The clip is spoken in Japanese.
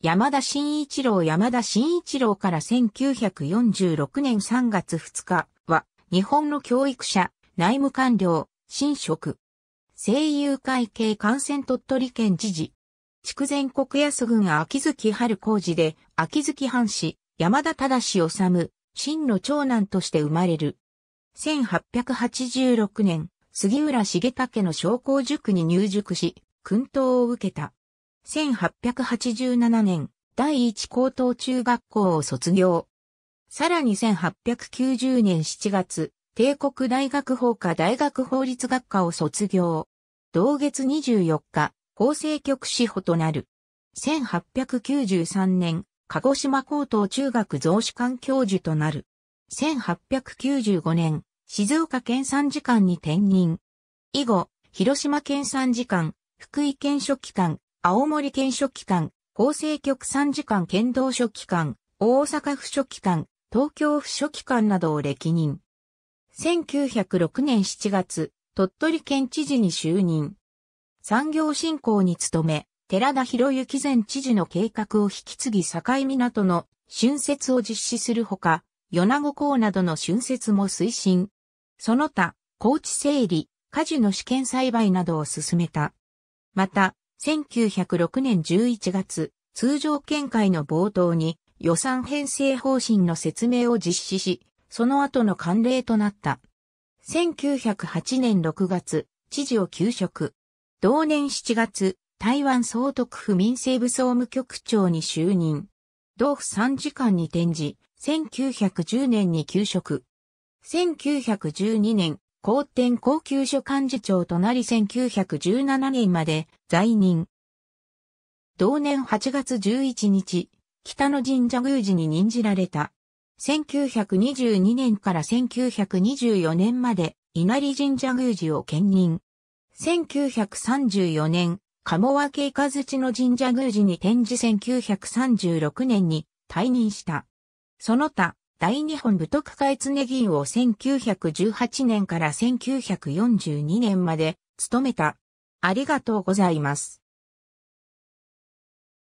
山田慎一郎山田慎一郎から1946年3月2日は、日本の教育者、内務官僚、新職。声優会系幹線鳥取県知事。筑前国安軍秋月春工事で、秋月藩士、山田忠治治、真の長男として生まれる。1886年、杉浦重武の商工塾に入塾し、訓導を受けた。1887年、第一高等中学校を卒業。さらに1890年7月、帝国大学法科大学法律学科を卒業。同月24日、法制局司法となる。1893年、鹿児島高等中学増資館教授となる。1895年、静岡県産次官に転任。以後、広島県産次官、福井県書記官、青森県書記官、厚生局参事官県道書記官、大阪府書記官、東京府書記官などを歴任。1906年7月、鳥取県知事に就任。産業振興に努め、寺田博之前知事の計画を引き継ぎ境港の春節を実施するほか、米子港などの春節も推進。その他、高知整理、家事の試験栽培などを進めた。また、1906年11月、通常見解の冒頭に予算編成方針の説明を実施し、その後の慣例となった。1908年6月、知事を休職。同年7月、台湾総督府民政部総務局長に就任。同府参事官に転じ、1910年に休職。1912年、高天高級所幹事長となり1917年まで在任。同年8月11日、北野神社宮司に任じられた。1922年から1924年まで稲荷神社宮司を兼任。1934年、鴨分伊香槌の神社宮司に転じ1936年に退任した。その他、大日本武徳会常議員を1918年から1942年まで務めた。ありがとうございます。